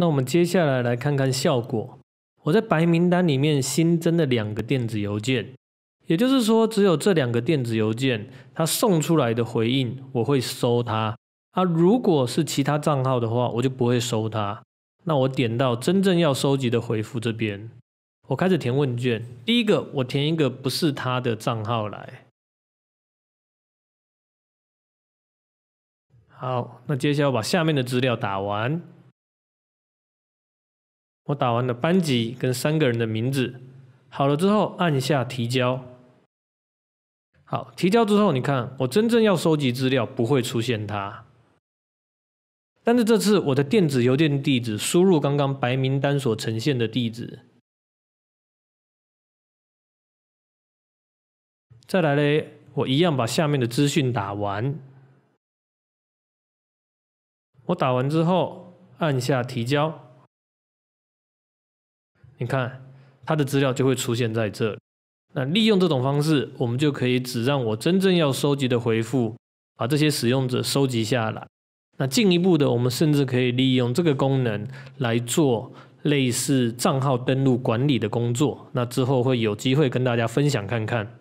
那我们接下来来看看效果。我在白名单里面新增了两个电子邮件，也就是说，只有这两个电子邮件，他送出来的回应我会收他。啊，如果是其他账号的话，我就不会收他。那我点到真正要收集的回复这边，我开始填问卷。第一个，我填一个不是他的账号来。好，那接下来把下面的资料打完。我打完了班级跟三个人的名字，好了之后按下提交。好，提交之后你看，我真正要收集资料不会出现它。但是这次我的电子邮件地址输入刚刚白名单所呈现的地址。再来嘞，我一样把下面的资讯打完。我打完之后按下提交。你看，它的资料就会出现在这。那利用这种方式，我们就可以只让我真正要收集的回复，把这些使用者收集下来。那进一步的，我们甚至可以利用这个功能来做类似账号登录管理的工作。那之后会有机会跟大家分享看看。